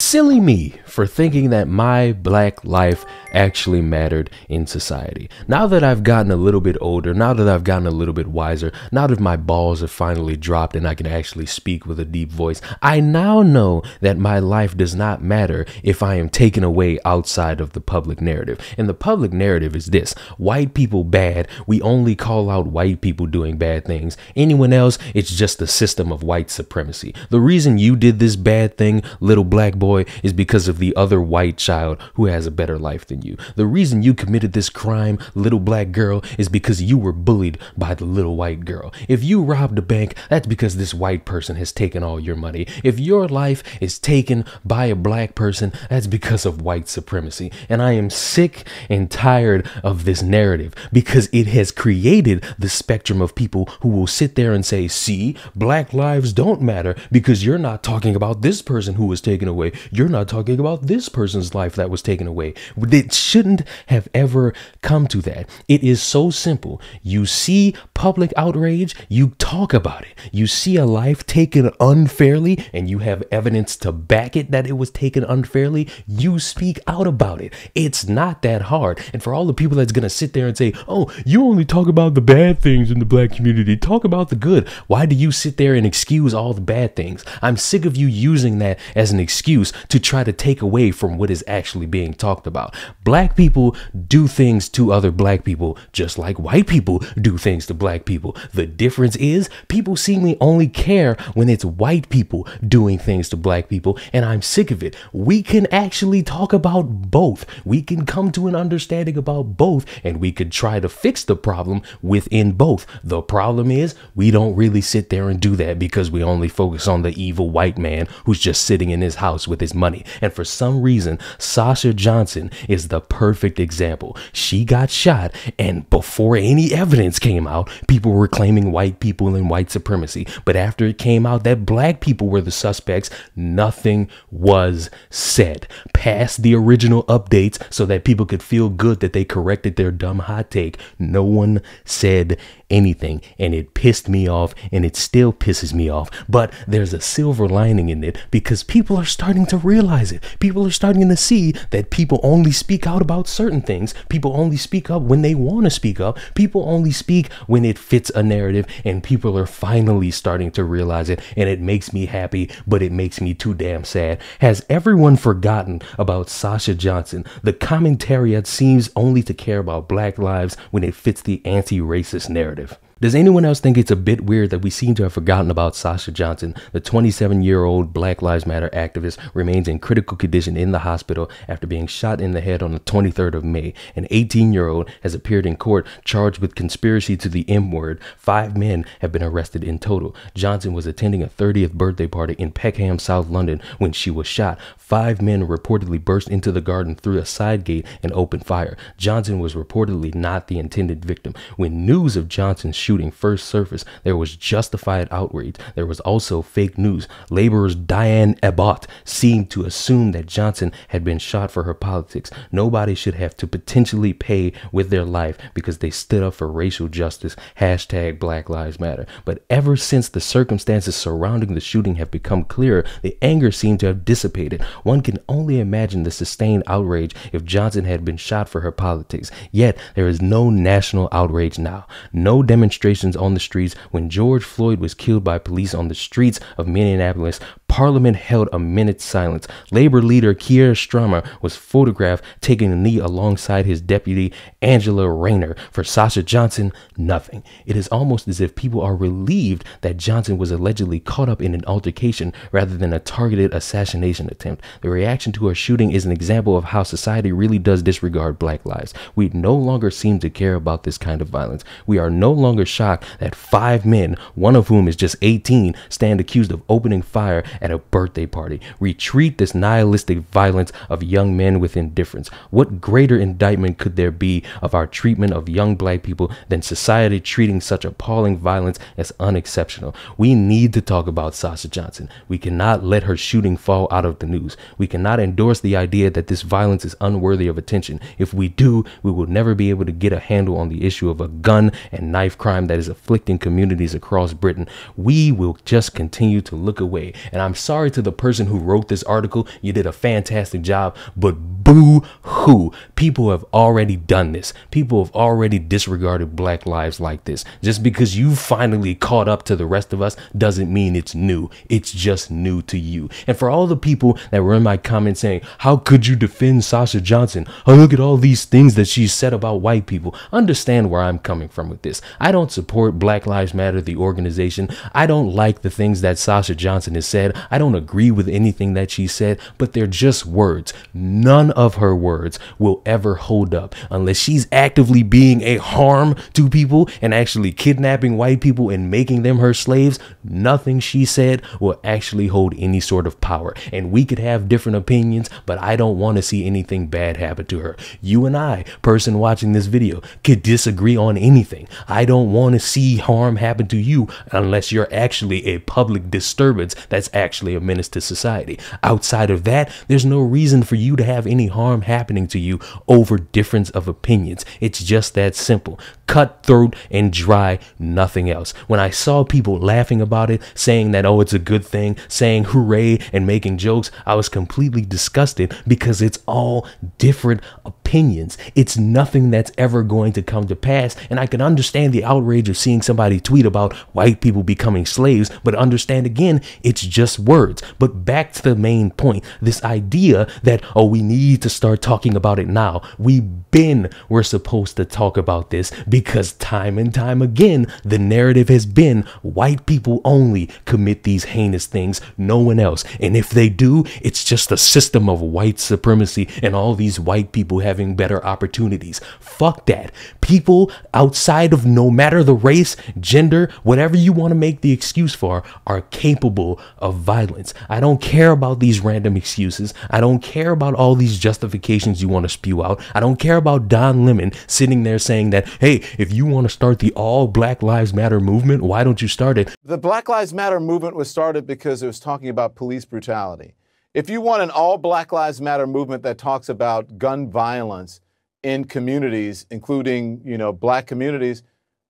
Silly Me for thinking that my black life actually mattered in society. Now that I've gotten a little bit older, now that I've gotten a little bit wiser, now that my balls have finally dropped and I can actually speak with a deep voice, I now know that my life does not matter if I am taken away outside of the public narrative. And the public narrative is this white people bad, we only call out white people doing bad things. Anyone else, it's just the system of white supremacy. The reason you did this bad thing, little black boy, is because of the other white child who has a better life than you. The reason you committed this crime, little black girl, is because you were bullied by the little white girl. If you robbed a bank, that's because this white person has taken all your money. If your life is taken by a black person, that's because of white supremacy. And I am sick and tired of this narrative because it has created the spectrum of people who will sit there and say, see, black lives don't matter because you're not talking about this person who was taken away. You're not talking about about this person's life that was taken away. It shouldn't have ever come to that. It is so simple. You see public outrage, you talk about it. You see a life taken unfairly, and you have evidence to back it that it was taken unfairly, you speak out about it. It's not that hard. And for all the people that's going to sit there and say, oh, you only talk about the bad things in the black community, talk about the good. Why do you sit there and excuse all the bad things? I'm sick of you using that as an excuse to try to take take away from what is actually being talked about. Black people do things to other black people, just like white people do things to black people. The difference is people seemingly only care when it's white people doing things to black people, and I'm sick of it. We can actually talk about both. We can come to an understanding about both, and we could try to fix the problem within both. The problem is we don't really sit there and do that because we only focus on the evil white man who's just sitting in his house with his money. And for some reason, Sasha Johnson is the perfect example. She got shot, and before any evidence came out, people were claiming white people and white supremacy. But after it came out that black people were the suspects, nothing was said. Past the original updates so that people could feel good that they corrected their dumb hot take, no one said anything. And it pissed me off, and it still pisses me off. But there's a silver lining in it because people are starting to realize it. People are starting to see that people only speak out about certain things. People only speak up when they want to speak up. People only speak when it fits a narrative, and people are finally starting to realize it. And it makes me happy, but it makes me too damn sad. Has everyone forgotten about Sasha Johnson? The commentariat seems only to care about black lives when it fits the anti racist narrative. Does anyone else think it's a bit weird that we seem to have forgotten about Sasha Johnson? The 27 year old Black Lives Matter activist remains in critical condition in the hospital after being shot in the head on the 23rd of May. An 18 year old has appeared in court charged with conspiracy to the M word. Five men have been arrested in total. Johnson was attending a 30th birthday party in Peckham, South London when she was shot. Five men reportedly burst into the garden through a side gate and opened fire. Johnson was reportedly not the intended victim. When news of Johnson's shooting first surfaced, there was justified outrage. There was also fake news. Laborers Diane Abbott seemed to assume that Johnson had been shot for her politics. Nobody should have to potentially pay with their life because they stood up for racial justice. Hashtag Black Lives Matter. But ever since the circumstances surrounding the shooting have become clearer, the anger seemed to have dissipated. One can only imagine the sustained outrage if Johnson had been shot for her politics. Yet, there is no national outrage now. No demonstration demonstrations on the streets. When George Floyd was killed by police on the streets of Minneapolis, Parliament held a minute's silence. Labor leader Keir Starmer was photographed taking a knee alongside his deputy Angela Rayner. For Sasha Johnson, nothing. It is almost as if people are relieved that Johnson was allegedly caught up in an altercation rather than a targeted assassination attempt. The reaction to her shooting is an example of how society really does disregard black lives. We no longer seem to care about this kind of violence. We are no longer shock that five men, one of whom is just 18, stand accused of opening fire at a birthday party. Retreat this nihilistic violence of young men with indifference. What greater indictment could there be of our treatment of young black people than society treating such appalling violence as unexceptional? We need to talk about Sasha Johnson. We cannot let her shooting fall out of the news. We cannot endorse the idea that this violence is unworthy of attention. If we do, we will never be able to get a handle on the issue of a gun and knife crime crime that is afflicting communities across Britain, we will just continue to look away. And I'm sorry to the person who wrote this article. You did a fantastic job, but boo hoo. People have already done this. People have already disregarded black lives like this. Just because you finally caught up to the rest of us doesn't mean it's new. It's just new to you. And for all the people that were in my comments saying, How could you defend Sasha Johnson? Oh, look at all these things that she said about white people. Understand where I'm coming from with this. I don't don't support Black Lives Matter, the organization. I don't like the things that Sasha Johnson has said. I don't agree with anything that she said, but they're just words. None of her words will ever hold up unless she's actively being a harm to people and actually kidnapping white people and making them her slaves. Nothing she said will actually hold any sort of power. And we could have different opinions, but I don't want to see anything bad happen to her. You and I, person watching this video, could disagree on anything. I don't want to see harm happen to you unless you're actually a public disturbance that's actually a menace to society. Outside of that, there's no reason for you to have any harm happening to you over difference of opinions. It's just that simple. Cutthroat and dry, nothing else. When I saw people laughing about it, saying that, oh, it's a good thing, saying hooray and making jokes, I was completely disgusted because it's all different opinions. It's nothing that's ever going to come to pass. And I can understand the outcome outrage of seeing somebody tweet about white people becoming slaves, but understand again, it's just words. But back to the main point this idea that, oh, we need to start talking about it now. We've been, we're supposed to talk about this because time and time again, the narrative has been white people only commit these heinous things, no one else. And if they do, it's just a system of white supremacy and all these white people having better opportunities. Fuck that people outside of no matter the race, gender, whatever you want to make the excuse for, are capable of violence. I don't care about these random excuses. I don't care about all these justifications you want to spew out. I don't care about Don Lemon sitting there saying that, hey, if you want to start the all Black Lives Matter movement, why don't you start it? The Black Lives Matter movement was started because it was talking about police brutality. If you want an all Black Lives Matter movement that talks about gun violence, in communities, including, you know, black communities,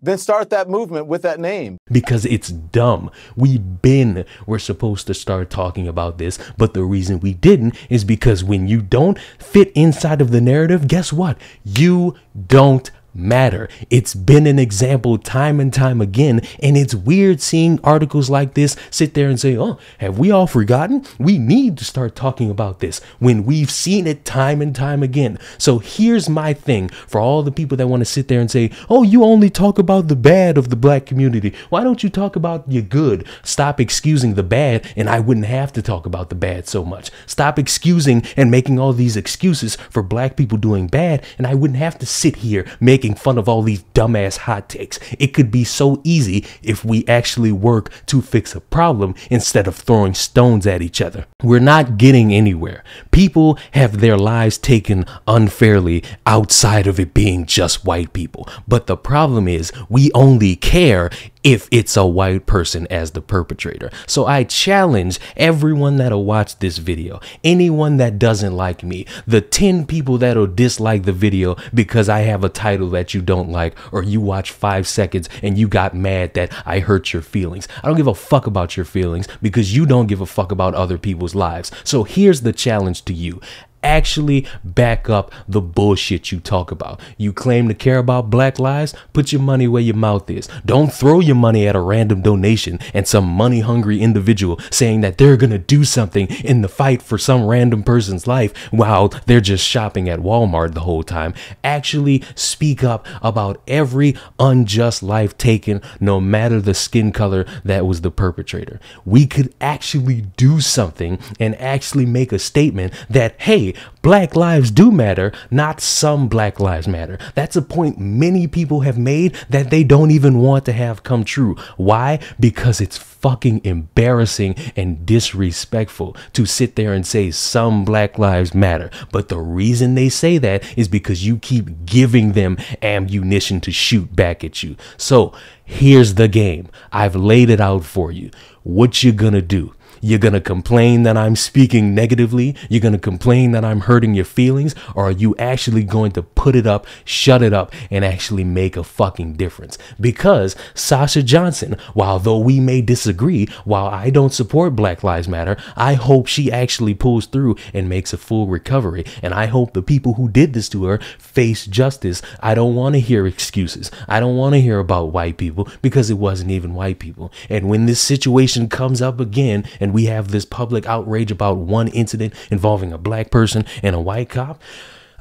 then start that movement with that name. Because it's dumb. We have been we're supposed to start talking about this, but the reason we didn't is because when you don't fit inside of the narrative, guess what? You don't matter. It's been an example time and time again. And it's weird seeing articles like this sit there and say, oh, have we all forgotten? We need to start talking about this when we've seen it time and time again. So here's my thing for all the people that want to sit there and say, oh, you only talk about the bad of the black community. Why don't you talk about your good? Stop excusing the bad and I wouldn't have to talk about the bad so much. Stop excusing and making all these excuses for black people doing bad and I wouldn't have to sit here making making fun of all these dumbass hot takes. It could be so easy if we actually work to fix a problem instead of throwing stones at each other. We're not getting anywhere. People have their lives taken unfairly outside of it being just white people. But the problem is, we only care if it's a white person as the perpetrator. So I challenge everyone that'll watch this video, anyone that doesn't like me, the 10 people that'll dislike the video because I have a title that you don't like, or you watch five seconds and you got mad that I hurt your feelings. I don't give a fuck about your feelings because you don't give a fuck about other people's lives. So here's the challenge to you actually back up the bullshit you talk about. You claim to care about black lives, put your money where your mouth is. Don't throw your money at a random donation and some money hungry individual saying that they're going to do something in the fight for some random person's life while they're just shopping at Walmart the whole time. Actually speak up about every unjust life taken, no matter the skin color that was the perpetrator. We could actually do something and actually make a statement that, hey, black lives do matter, not some black lives matter. That's a point many people have made that they don't even want to have come true. Why? Because it's fucking embarrassing and disrespectful to sit there and say some black lives matter. But the reason they say that is because you keep giving them ammunition to shoot back at you. So here's the game. I've laid it out for you. What you gonna do? You're going to complain that I'm speaking negatively. You're going to complain that I'm hurting your feelings. Or are you actually going to put it up, shut it up, and actually make a fucking difference? Because Sasha Johnson, while though we may disagree, while I don't support Black Lives Matter, I hope she actually pulls through and makes a full recovery. And I hope the people who did this to her face justice. I don't want to hear excuses. I don't want to hear about white people because it wasn't even white people. And when this situation comes up again and we have this public outrage about one incident involving a black person and a white cop,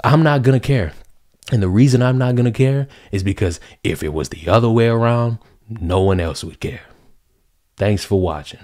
I'm not going to care. And the reason I'm not going to care is because if it was the other way around, no one else would care. Thanks for watching.